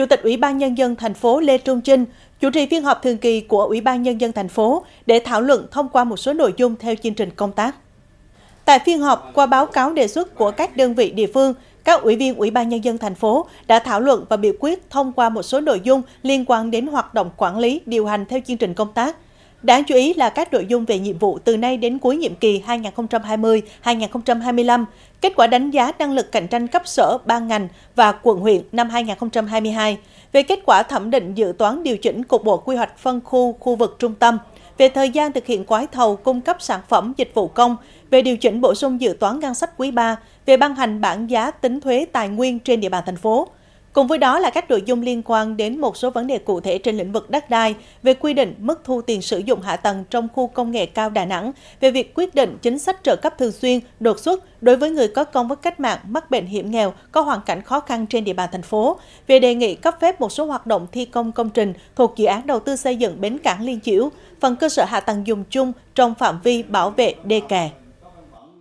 Chủ tịch Ủy ban Nhân dân thành phố Lê Trung Trinh chủ trì phiên họp thường kỳ của Ủy ban Nhân dân thành phố để thảo luận thông qua một số nội dung theo chương trình công tác. Tại phiên họp, qua báo cáo đề xuất của các đơn vị địa phương, các ủy viên Ủy ban Nhân dân thành phố đã thảo luận và biểu quyết thông qua một số nội dung liên quan đến hoạt động quản lý, điều hành theo chương trình công tác – Đáng chú ý là các nội dung về nhiệm vụ từ nay đến cuối nhiệm kỳ 2020-2025, kết quả đánh giá năng lực cạnh tranh cấp sở, ban ngành và quận huyện năm 2022, về kết quả thẩm định dự toán điều chỉnh cục bộ quy hoạch phân khu khu vực trung tâm, về thời gian thực hiện gói thầu cung cấp sản phẩm dịch vụ công, về điều chỉnh bổ sung dự toán ngân sách quý 3, về ban hành bảng giá tính thuế tài nguyên trên địa bàn thành phố. Cùng với đó là các nội dung liên quan đến một số vấn đề cụ thể trên lĩnh vực đất đai về quy định mức thu tiền sử dụng hạ tầng trong khu công nghệ cao Đà Nẵng, về việc quyết định chính sách trợ cấp thường xuyên, đột xuất đối với người có công với cách mạng, mắc bệnh hiểm nghèo, có hoàn cảnh khó khăn trên địa bàn thành phố, về đề nghị cấp phép một số hoạt động thi công công trình thuộc dự án đầu tư xây dựng bến cảng Liên Chiểu, phần cơ sở hạ tầng dùng chung trong phạm vi bảo vệ đê kè.